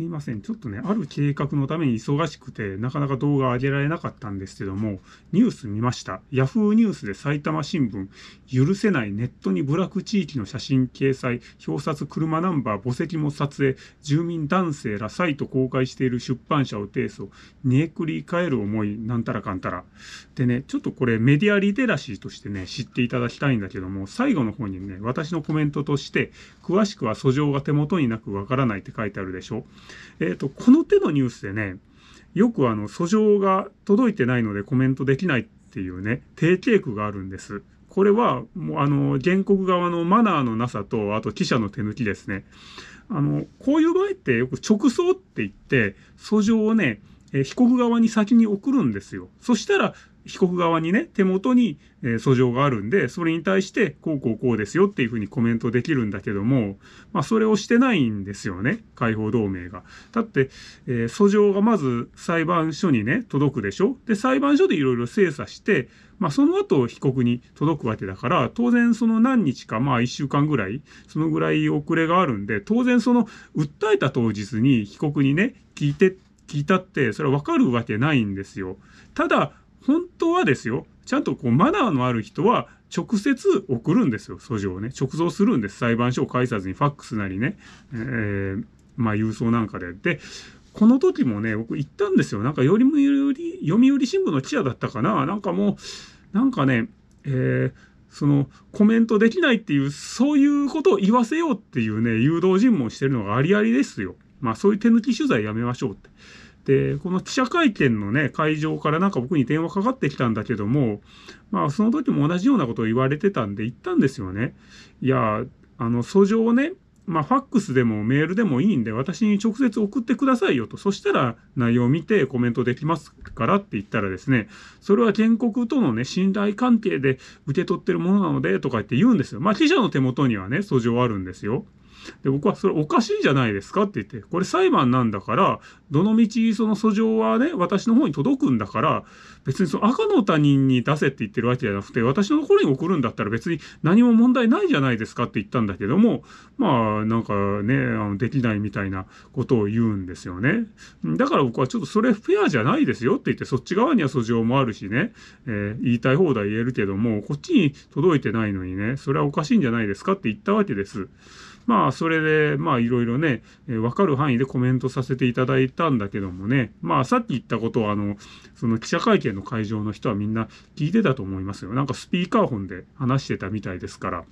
すいません。ちょっとね、ある計画のために忙しくて、なかなか動画上げられなかったんですけども、ニュース見ました。yahoo！! ニュースで埼玉新聞、許せないネットに部落地域の写真掲載、表札車ナンバー、墓石も撮影、住民男性らサイト公開している出版社を提訴、煮えくり返る思い、なんたらかんたら。でね、ちょっとこれメディアリテラシーとしてね、知っていただきたいんだけども、最後の方にね、私のコメントとして、詳しくは訴状が手元になくわからないって書いてあるでしょ。えっ、ー、と、この手のニュースでね、よくあの、訴状が届いてないのでコメントできないっていうね、定型句があるんです。これは、もうあの、原告側のマナーのなさと、あと記者の手抜きですね。あの、こういう場合ってよく直送って言って、訴状をね、え被告側に先に送るんですよ。そしたら、被告側にね、手元に、えー、訴状があるんで、それに対して、こうこうこうですよっていうふうにコメントできるんだけども、まあ、それをしてないんですよね、解放同盟が。だって、えー、訴状がまず裁判所にね、届くでしょで、裁判所でいろいろ精査して、まあ、その後、被告に届くわけだから、当然その何日か、まあ、1週間ぐらい、そのぐらい遅れがあるんで、当然その、訴えた当日に被告にね、聞いて、聞いたって、それはわかるわけないんですよ。ただ、本当はですよ、ちゃんとこうマナーのある人は直接送るんですよ、訴状をね。直送するんです。裁判所を介さずに、ファックスなりね、えー、まあ、郵送なんかで。で、この時もね、僕行ったんですよ。なんかよりもより、読売新聞の記者だったかな。なんかもう、なんかね、えー、そのコメントできないっていう、そういうことを言わせようっていうね、誘導尋問してるのがありありですよ。まあそういう手抜き取材やめましょうって。で、この記者会見のね、会場からなんか僕に電話かかってきたんだけども、まあ、その時も同じようなことを言われてたんで、行ったんですよね。いや、あの、訴状をね、まあ、ファックスでもメールでもいいんで、私に直接送ってくださいよと。そしたら内容を見てコメントできますからって言ったらですね、それは原告とのね、信頼関係で受け取ってるものなのでとか言って言うんですよ。まあ、記者の手元にはね、訴状あるんですよ。で、僕はそれおかしいじゃないですかって言って、これ裁判なんだから、どの道その訴状はね、私の方に届くんだから、別にその赤の他人に出せって言ってるわけじゃなくて、私のところに送るんだったら別に何も問題ないじゃないですかって言ったんだけども、まあ、なんかね、あのできないみたいなことを言うんですよね。だから僕はちょっとそれフェアじゃないですよって言って、そっち側には訴状もあるしね、えー、言いたい放題言えるけども、こっちに届いてないのにね、それはおかしいんじゃないですかって言ったわけです。まあ、それで、まあ、いろいろね、えー、わかる範囲でコメントさせていただいたんだけどもね、まあ、さっき言ったことは、あの、その記者会見の会場の人はみんな聞いてたと思いますよ。なんかスピーカー本で話してたみたいですから。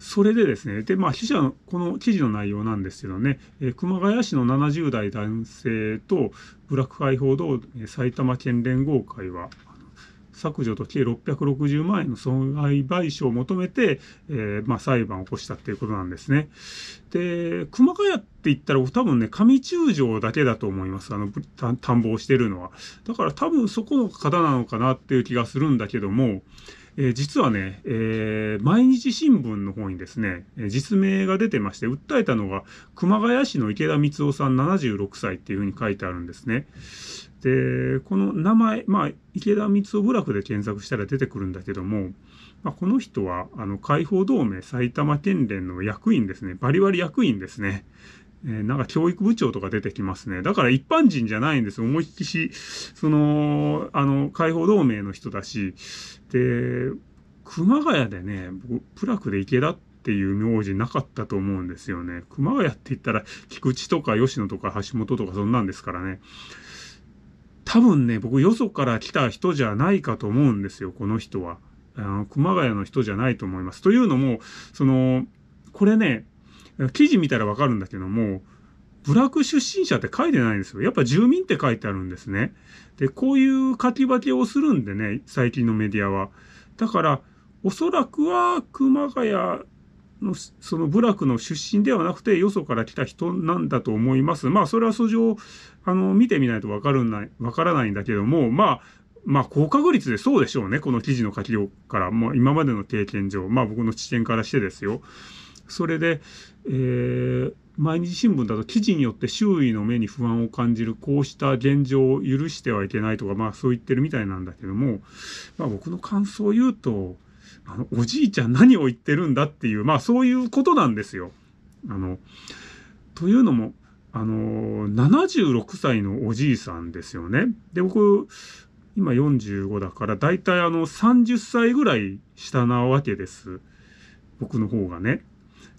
それでですね、で、まあ、記者の、この記事の内容なんですけどね、えー、熊谷市の70代男性と、ブラック解放道、埼玉県連合会は、削除と計660万円の損害賠償を求めて、えー、まあ、裁判を起こしたっていうことなんですね。で、熊谷って言ったら多分ね、上中条だけだと思います。あの、田んぼをしてるのは。だから多分そこの方なのかなっていう気がするんだけども、え実はね、えー、毎日新聞の方にですね、実名が出てまして、訴えたのが、熊谷市の池田光夫さん76歳っていうふうに書いてあるんですね。でこの名前、まあ、池田光雄部ラフで検索したら出てくるんだけども、まあ、この人はあの解放同盟埼玉県連の役員ですねバリバリ役員ですね、えー、なんか教育部長とか出てきますねだから一般人じゃないんです思いっきしそのあの解放同盟の人だしで熊谷でねプラクで池田っていう名字なかったと思うんですよね。熊谷って言ったら菊池とか吉野とか橋本とかそんなんですからね。多分ね、僕よそから来た人じゃないかと思うんですよ、この人は。あの熊谷の人じゃないと思います。というのも、その、これね、記事見たらわかるんだけども、部落出身者って書いてないんですよ。やっぱ住民って書いてあるんですね。で、こういう書き分けをするんでね、最近のメディアは。だから、おそらくは熊谷のその部落の出身ではなくてよそから来た人なんだと思います。まあそれは素性あの見てみないとわかるないからないんだけどもまあまあ高確率でそうでしょうねこの記事の書きようからもう今までの経験上まあ僕の知見からしてですよ。それで、えー、毎日新聞だと記事によって周囲の目に不安を感じるこうした現状を許してはいけないとかまあそう言ってるみたいなんだけどもまあ僕の感想を言うとあの、おじいちゃん何を言ってるんだっていう、まあそういうことなんですよ。あの、というのも、あの、76歳のおじいさんですよね。で、僕、今45だから、だいたいあの、30歳ぐらい下なわけです。僕の方がね。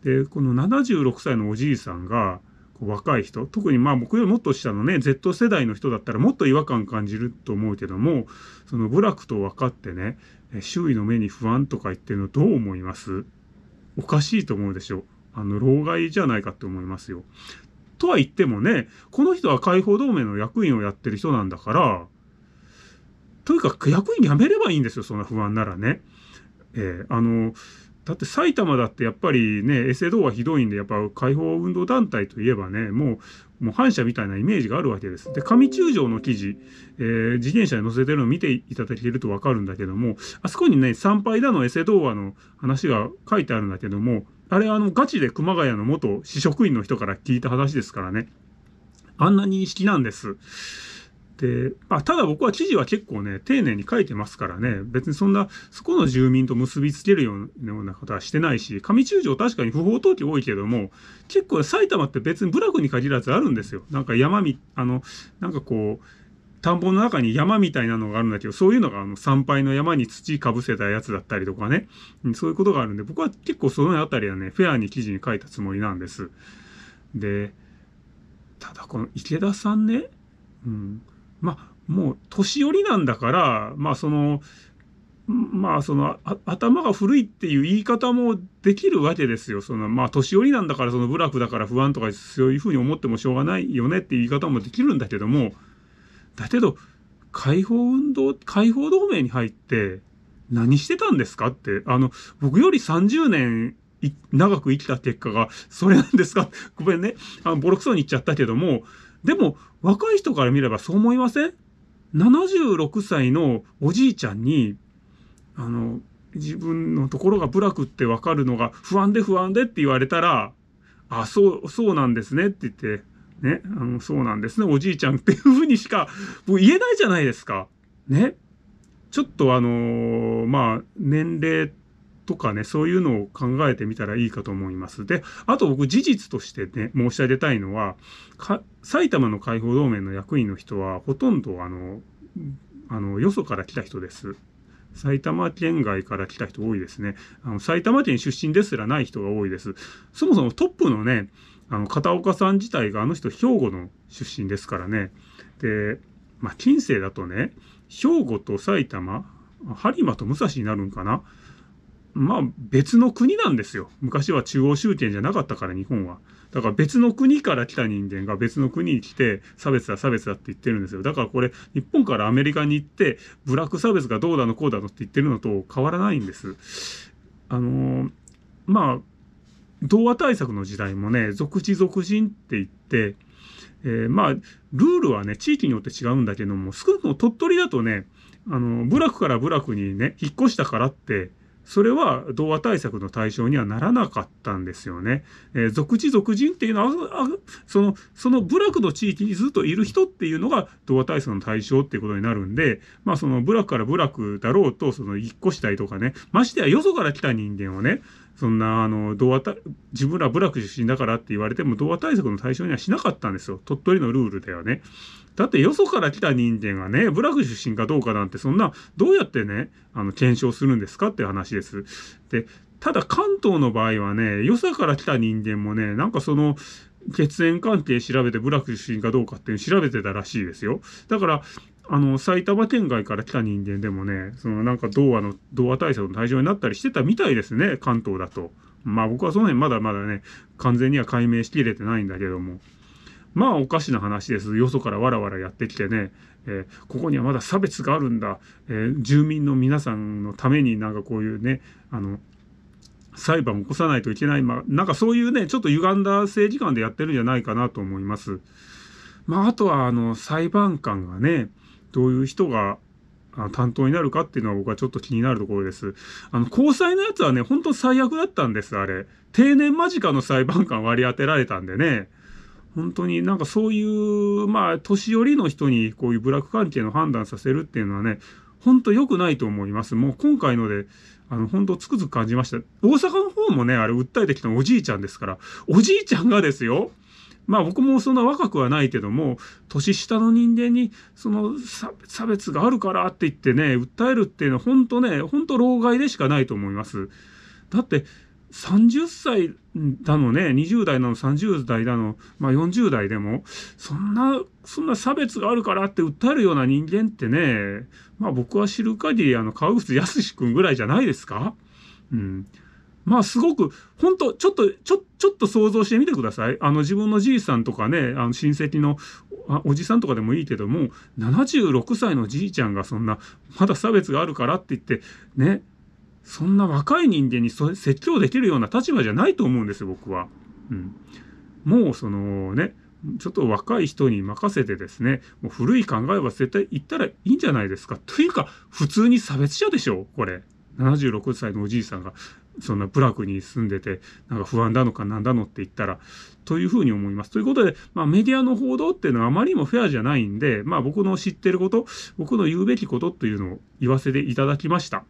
で、この76歳のおじいさんが、若い人特にまあ僕よりもっと下のね Z 世代の人だったらもっと違和感感じると思うけどもその部落と分かってね周囲の目に不安とか言ってるのどう思いますおかしいと思うでしょあの、老害じゃないかって思いますよ。とは言ってもね、この人は解放同盟の役員をやってる人なんだから、とにかく役員辞めればいいんですよ、そんな不安ならね。えー、あの、だって埼玉だってやっぱりね、エセ童はひどいんで、やっぱ解放運動団体といえばね、もう、もう反社みたいなイメージがあるわけです。で、上中条の記事、えー、自転車に載せてるのを見ていただけるとわかるんだけども、あそこにね、参拝だのエセ童話の話が書いてあるんだけども、あれあの、ガチで熊谷の元市職員の人から聞いた話ですからね。あんな認識なんです。で、まあ、ただ僕は知事は結構ね、丁寧に書いてますからね、別にそんな、そこの住民と結びつけるようなことはしてないし、上中条確かに不法投棄多いけども、結構埼玉って別に部落に限らずあるんですよ。なんか山み、あの、なんかこう、田んぼの中に山みたいなのがあるんだけど、そういうのがあの参拝の山に土かぶせたやつだったりとかね、そういうことがあるんで、僕は結構そのあたりはね、フェアに記事に書いたつもりなんです。で、ただこの池田さんね、うん、まあ、もう年寄りなんだから、まあその、まあその頭が古いっていう言い方もできるわけですよ。そのまあ年寄りなんだからその部落だから不安とかそういうふうに思ってもしょうがないよねっていう言い方もできるんだけども、だけど解放運動、解放同盟に入って何してたんですかって、あの僕より30年長く生きた結果がそれなんですかごめんね。あのボロクソに言っちゃったけども、でも、若い人から見ればそう思いません ?76 歳のおじいちゃんに、あの、自分のところがブラクってわかるのが不安で不安でって言われたら、あ、そう、そうなんですねって言って、ね、あの、そうなんですね、おじいちゃんっていうふうにしか、もう言えないじゃないですか。ね。ちょっとあのー、まあ、年齢とかね、そういうのを考えてみたらいいかと思います。で、あと僕事実としてね、申し上げたいのは、埼玉の解放同盟の役員の人は、ほとんどあの、あの、よそから来た人です。埼玉県外から来た人多いですね。あの埼玉県出身ですらない人が多いです。そもそもトップのね、あの片岡さん自体があの人兵庫の出身ですからね。で、まあ、近世だとね、兵庫と埼玉、播磨と武蔵になるんかな。まあ別の国なんですよ。昔は中央集権じゃなかったから日本は。だから別の国から来た人間が別の国に来て差別だ差別だって言ってるんですよ。だからこれ日本からアメリカに行ってブラック差別がどうだのこうだのって言ってるのと変わらないんです。あのー、まあ童話対策の時代もね俗地俗人って言って、えー、まあルールはね地域によって違うんだけども少なくとも鳥取だとねあの部落から部落にね引っ越したからってそれは童話対策の対象にはならなかったんですよね。えー、俗地俗人っていうのはそのその部落の地域にずっといる人っていうのが童話対策の対象っていうことになるんで、まあ、その部落から部落だろうとその引っ越したりとかねましてやよそから来た人間をねそんなあの童話自分ら部落出身だからって言われても童話対策の対象にはしなかったんですよ鳥取のルールではね。だってよそから来た人間がね部落出身かどうかなんてそんなどうやってねあの検証するんですかって話です。でただ関東の場合はねよそから来た人間もねなんかその血縁関係調べて部落出身かどうかっていう調べてたらしいですよ。だからあの、埼玉県外から来た人間でもね、そのなんか童話の、童話対策の対象になったりしてたみたいですね、関東だと。まあ僕はその辺まだまだね、完全には解明しきれてないんだけども。まあおかしな話です。よそからわらわらやってきてね、えー、ここにはまだ差別があるんだ、えー、住民の皆さんのためになんかこういうね、あの、裁判を起こさないといけない、まあ、なんかそういうね、ちょっと歪んだ政治観でやってるんじゃないかなと思います。まあ、あとは、あの、裁判官がね、どういう人が担当になるかっていうのは僕はちょっと気になるところです。あの、交際のやつはね、ほんと最悪だったんです、あれ。定年間近の裁判官割り当てられたんでね。本当になんかそういう、まあ、年寄りの人にこういう部落関係の判断させるっていうのはね、ほんと良くないと思います。もう今回ので、あの、本当つくづく感じました。大阪の方もね、あれ訴えてきたのおじいちゃんですから、おじいちゃんがですよ、まあ僕もそんな若くはないけども年下の人間にその差別があるからって言ってね訴えるっていうのは本当ね本当老害でしかないと思います。だって30歳だのね20代なの30代だの、まあ、40代でもそんなそんな差別があるからって訴えるような人間ってねまあ僕は知る限りあの川口康君ぐらいじゃないですか。うんまあすごく、本当ちょっと、ちょ、ちょっと想像してみてください。あの自分のじいさんとかね、あの親戚のおじさんとかでもいいけども、76歳のじいちゃんがそんな、まだ差別があるからって言って、ね、そんな若い人間に説教できるような立場じゃないと思うんですよ、僕は。うん。もうそのね、ちょっと若い人に任せてですね、もう古い考えは絶対言ったらいいんじゃないですか。というか、普通に差別者でしょ、これ。76歳のおじいさんがそんな部落に住んでて、なんか不安だのか何だのって言ったら、というふうに思います。ということで、まあ、メディアの報道っていうのはあまりにもフェアじゃないんで、まあ、僕の知ってること、僕の言うべきことっていうのを言わせていただきました。